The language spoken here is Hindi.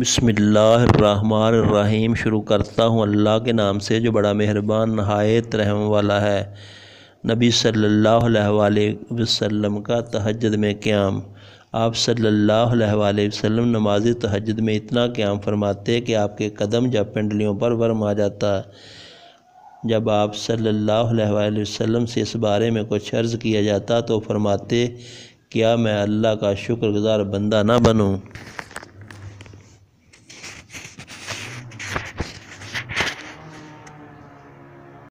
बसमिल्लाम शुरू करता हूँ अल्लाह के नाम से जो बड़ा मेहरबान नहायत रहम वाला है नबी सल्ला वसम का तहजद में क़्याम आप सल्ला वसम नमाज तहजद में इतना क़्याम फरमाते कि आपके कदम जब पिंडलियों पर वर्म आ जाता जब आप सल्ला वसम से इस बारे में कुछ अर्ज़ किया जाता तो फरमाते क्या मैं अल्लाह का शुक्रगुजार बंदा ना बनूँ